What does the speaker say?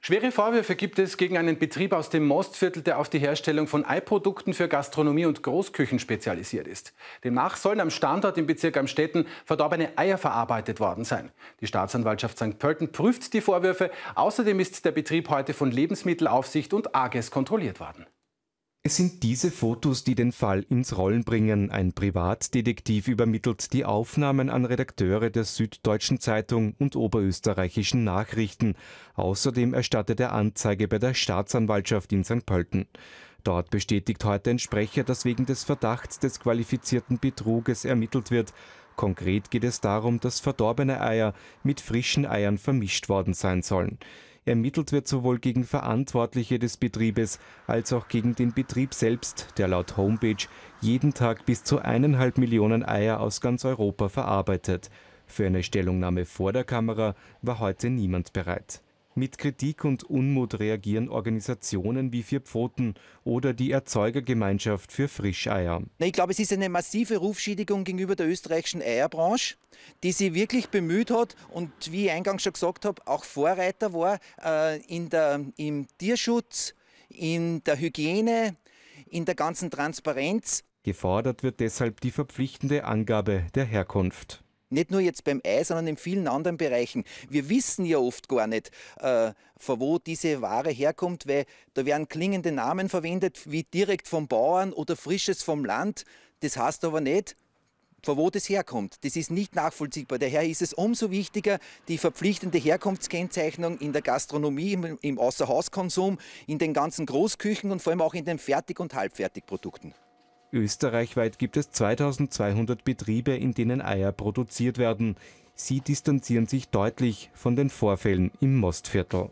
Schwere Vorwürfe gibt es gegen einen Betrieb aus dem Mostviertel, der auf die Herstellung von Eiprodukten für Gastronomie und Großküchen spezialisiert ist. Demnach sollen am Standort im Bezirk Amstetten verdorbene Eier verarbeitet worden sein. Die Staatsanwaltschaft St. Pölten prüft die Vorwürfe. Außerdem ist der Betrieb heute von Lebensmittelaufsicht und AGES kontrolliert worden. Es sind diese Fotos, die den Fall ins Rollen bringen. Ein Privatdetektiv übermittelt die Aufnahmen an Redakteure der Süddeutschen Zeitung und Oberösterreichischen Nachrichten. Außerdem erstattet er Anzeige bei der Staatsanwaltschaft in St. Pölten. Dort bestätigt heute ein Sprecher, dass wegen des Verdachts des qualifizierten Betruges ermittelt wird. Konkret geht es darum, dass verdorbene Eier mit frischen Eiern vermischt worden sein sollen. Ermittelt wird sowohl gegen Verantwortliche des Betriebes als auch gegen den Betrieb selbst, der laut Homepage jeden Tag bis zu eineinhalb Millionen Eier aus ganz Europa verarbeitet. Für eine Stellungnahme vor der Kamera war heute niemand bereit. Mit Kritik und Unmut reagieren Organisationen wie Vier Pfoten oder die Erzeugergemeinschaft für Frischeier. Ich glaube, es ist eine massive Rufschädigung gegenüber der österreichischen Eierbranche, die sich wirklich bemüht hat und wie ich eingangs schon gesagt habe, auch Vorreiter war äh, in der, im Tierschutz, in der Hygiene, in der ganzen Transparenz. Gefordert wird deshalb die verpflichtende Angabe der Herkunft. Nicht nur jetzt beim Ei, sondern in vielen anderen Bereichen. Wir wissen ja oft gar nicht, äh, von wo diese Ware herkommt, weil da werden klingende Namen verwendet, wie direkt vom Bauern oder frisches vom Land. Das heißt aber nicht, von wo das herkommt. Das ist nicht nachvollziehbar. Daher ist es umso wichtiger, die verpflichtende Herkunftskennzeichnung in der Gastronomie, im, im Außerhauskonsum, in den ganzen Großküchen und vor allem auch in den Fertig- und Halbfertigprodukten. Österreichweit gibt es 2200 Betriebe, in denen Eier produziert werden. Sie distanzieren sich deutlich von den Vorfällen im Mostviertel